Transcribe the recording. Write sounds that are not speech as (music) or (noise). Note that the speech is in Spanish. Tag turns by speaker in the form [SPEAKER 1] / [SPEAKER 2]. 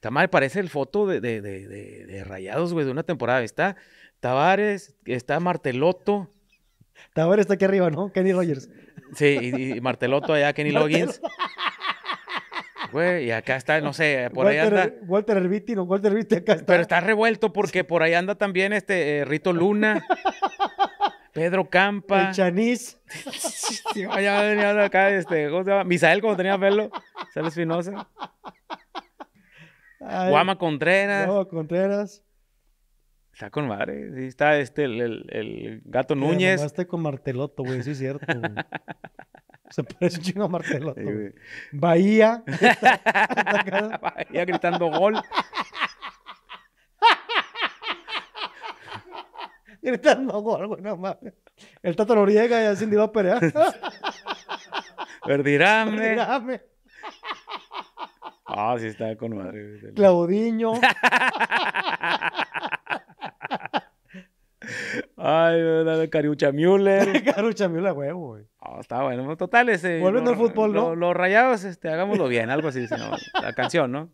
[SPEAKER 1] Está mal, parece el foto de, de, de, de Rayados, güey, de una temporada. Está Tavares, está Marteloto. Tavares está aquí arriba, ¿no? Kenny Rogers. Sí, y, Marteloto allá, Kenny Loggins. Güey, y acá está, no sé, por ahí anda. Walter Herbiti, no, Walter Herbiti acá está. Pero está revuelto porque por ahí anda también este eh, Rito Luna, Pedro Campa. El Chanís. (laughs) sí, venía acá, este, ¿cómo se llama? Misael, como tenía pelo. Sale Espinosa. Guama Contreras. Contreras. Está con madre. Sí, está este, el, el, gato eh, Núñez. Está con Marteloto, güey, sí es cierto. (laughs) Se parece un chingo a Marteloto. Bahía. (laughs) Bahía gritando gol. (laughs) gritando gol, güey, no mames. El Toto Noriega y así va a pelear. Verdirame. Ah, sí, está con madre. Claudiño. (laughs) Ay, Carucha Müller. (laughs) Carucha Müller, huevo, güey. Ah, está bueno. Total, ese. Volviendo al fútbol, ¿no? Los, rayados, este, hagámoslo bien, algo así, sino, la canción, ¿no?